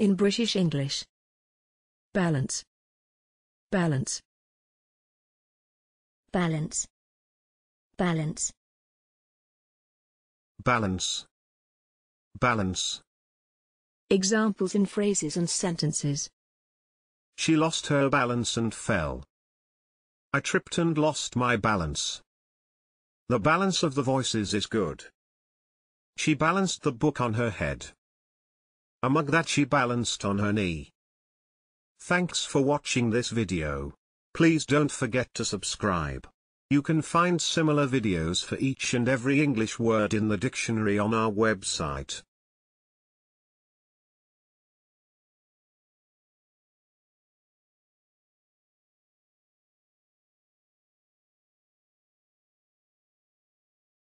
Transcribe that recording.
in British English. Balance. Balance. Balance. Balance. Balance. Balance. Examples in phrases and sentences. She lost her balance and fell. I tripped and lost my balance. The balance of the voices is good. She balanced the book on her head a mug that she balanced on her knee. Thanks for watching this video. Please don't forget to subscribe. You can find similar videos for each and every English word in the dictionary on our website.